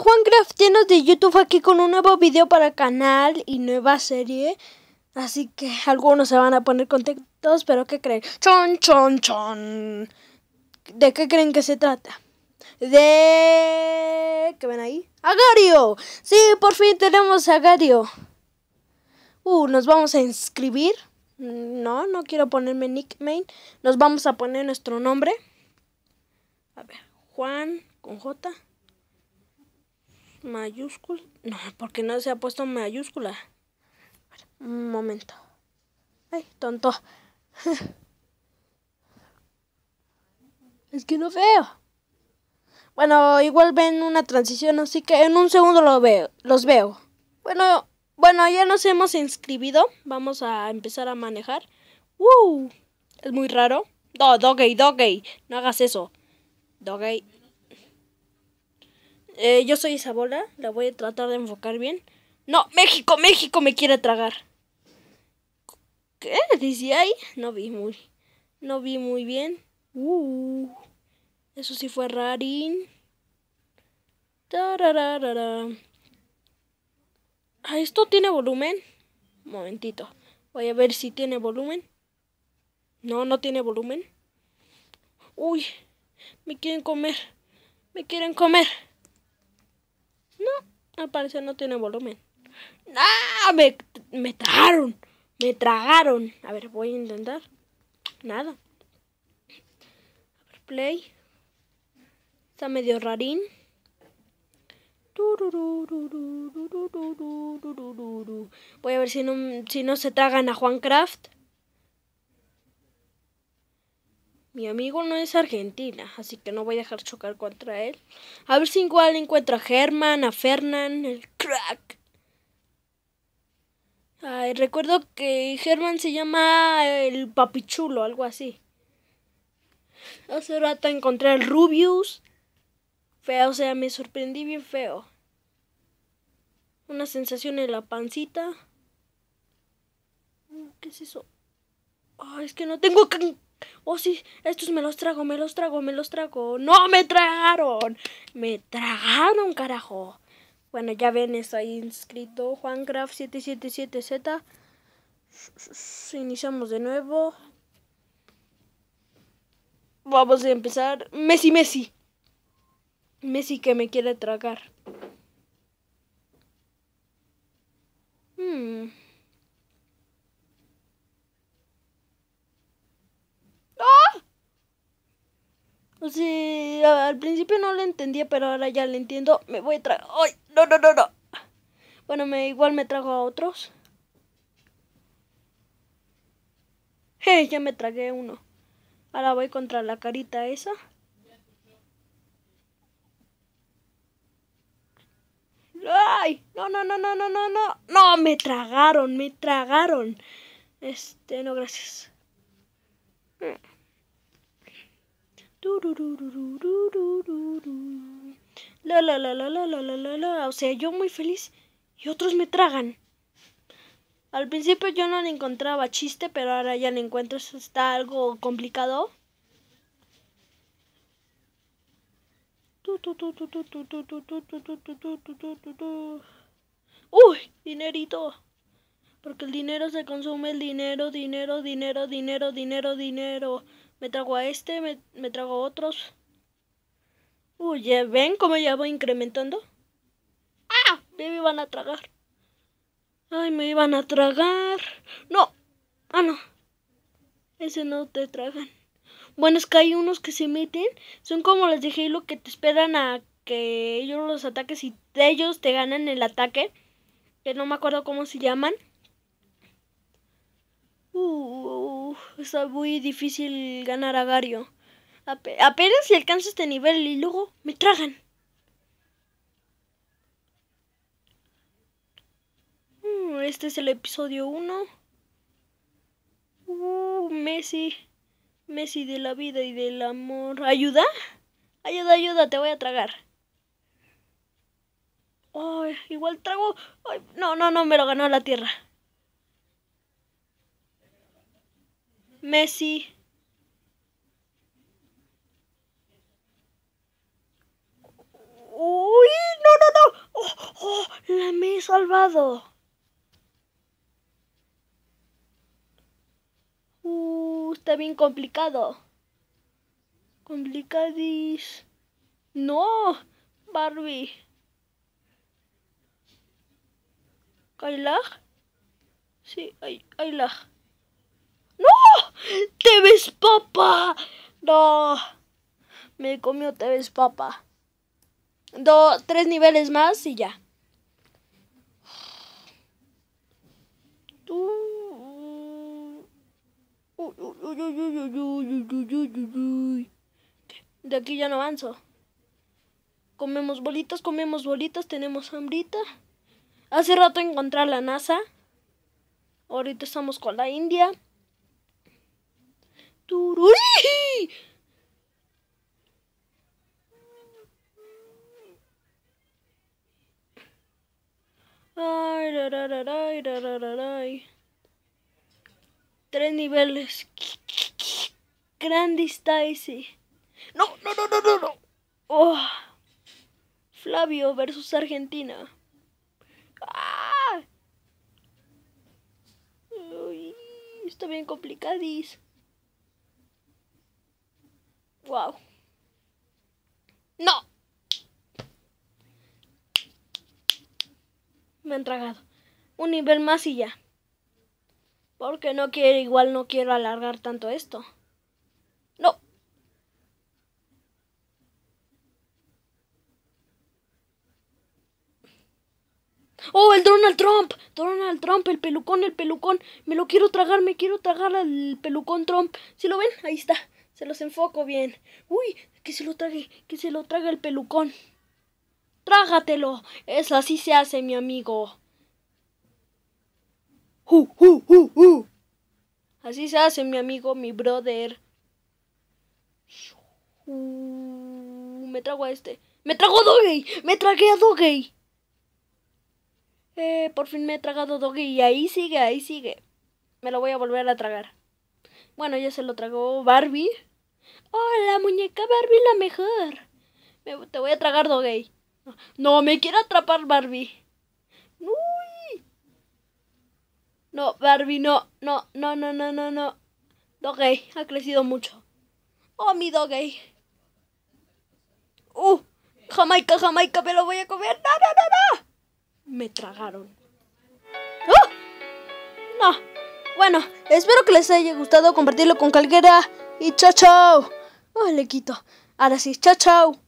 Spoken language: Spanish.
Juan Juancraft de YouTube aquí con un nuevo video para canal y nueva serie. Así que algunos se van a poner contentos, pero ¿qué creen? Chon, chon, chon. ¿De qué creen que se trata? De... ¿Qué ven ahí? ¡Agario! Sí, por fin tenemos a Agario. Uh, nos vamos a inscribir. No, no quiero ponerme nickname. Nos vamos a poner nuestro nombre. A ver, Juan con J mayúscula. No, porque no se ha puesto mayúscula. Un momento. Ay, tonto. es que no veo. Bueno, igual ven una transición, así que en un segundo lo veo, los veo. Bueno, bueno, ya nos hemos inscribido. Vamos a empezar a manejar. Es muy raro. No, Doggy, Doggy. No hagas eso. Doggy. Eh, yo soy Isabola, la voy a tratar de enfocar bien. No, México, México me quiere tragar. ¿Qué? ¿Dice ahí? No vi muy. No vi muy bien. Uh, eso sí fue rarín. Ah, ¿Esto tiene volumen? Un momentito. Voy a ver si tiene volumen. No, no tiene volumen. Uy, me quieren comer. Me quieren comer. Al no tiene volumen. ¡Ah! Me, me tragaron. Me tragaron. A ver, voy a intentar. Nada. A ver, play. Está medio rarín. Voy a ver si no, si no se tragan a Juan Craft. Mi amigo no es Argentina, así que no voy a dejar chocar contra él. A ver si igual encuentro a Germán, a Fernán, el crack. Ay, recuerdo que Germán se llama el papichulo, algo así. Hace rato encontré al Rubius. Feo, o sea, me sorprendí bien feo. Una sensación en la pancita. ¿Qué es eso? Ay, ah, es que no tengo Oh, sí, estos me los trago, me los trago, me los trago. ¡No, me tragaron! ¡Me tragaron, carajo! Bueno, ya ven, está ahí inscrito JuanCraft777Z. Iniciamos de nuevo. Vamos a empezar. Messi, Messi. Messi que me quiere tragar. sí, al principio no lo entendía, pero ahora ya le entiendo. Me voy a traer... ¡Ay! No, no, no, no. Bueno, me, igual me trago a otros. Hey, ya me tragué uno. Ahora voy contra la carita esa. ¡Ay! No, no, no, no, no, no, no. No, me tragaron, me tragaron. Este, no, gracias. Mm. La la la la la la la la O sea, yo muy feliz y otros me tragan. Al principio yo no le encontraba chiste, pero ahora ya le encuentro. Eso está algo complicado. ¡Uy! Dinerito. Porque el dinero se consume, el dinero, dinero, dinero, dinero, dinero, dinero. Me trago a este, me, trago a otros. Uy, ven cómo ya voy incrementando? ¡Ah! Me iban a tragar. Ay, me iban a tragar. No. Ah, no. Ese no te tragan. Bueno, es que hay unos que se meten. Son como los de Halo que te esperan a que ellos los ataques y ellos te ganan el ataque. Que no me acuerdo cómo se llaman. Uh, uh está muy difícil ganar a Gario. apenas si alcanzo este nivel y luego me tragan. Mm, este es el episodio 1. Uh, Messi. Messi de la vida y del amor. ¿Ayuda? Ayuda, ayuda, te voy a tragar. igual trago. no, no, no, me lo ganó la tierra. Messi. ¡Uy! ¡No, no, no! ¡Oh, oh! ¡La me he salvado! Uh, está bien complicado. Complicadis. ¡No! Barbie. Kayla, Sí, ay, Ay, ¡Te ves papa! No. Me comió te ves papa. Dos, tres niveles más y ya. De aquí ya no avanzo. Comemos bolitas, comemos bolitas, tenemos hambrita. Hace rato encontré la NASA. Ahorita estamos con la India. Ay, Tres niveles. grandes ese, No, no, no, no, no, no. Oh. Flavio versus Argentina. Ah. está bien complicadísimo. Wow. No. Me han tragado. Un nivel más y ya. Porque no quiero, igual no quiero alargar tanto esto. No. Oh, el Donald Trump. Donald Trump, el pelucón, el pelucón. Me lo quiero tragar, me quiero tragar al pelucón Trump. ¿Sí lo ven? Ahí está. Se los enfoco bien. Uy, que se lo trague, que se lo trague el pelucón. Trágatelo. Es así se hace, mi amigo. así se hace, mi amigo, mi brother. me trago a este. ¡Me trago a Doggy! ¡Me tragué a Doggy! Eh, por fin me he tragado Doggy y ahí sigue, ahí sigue. Me lo voy a volver a tragar. Bueno, ya se lo tragó Barbie. Oh, la muñeca Barbie, la mejor. te voy a tragar, Dogey No, me quiero atrapar Barbie. Uy. No, Barbie, no, no, no, no, no, no, no. ha crecido mucho. Oh, mi Dogey Uh, Jamaica, Jamaica, me lo voy a comer. No, no, no, no. Me tragaron. ¡Oh! No. Bueno, espero que les haya gustado compartirlo con cualquiera y chao chao. Oh, le quito. Ahora sí, chao chao.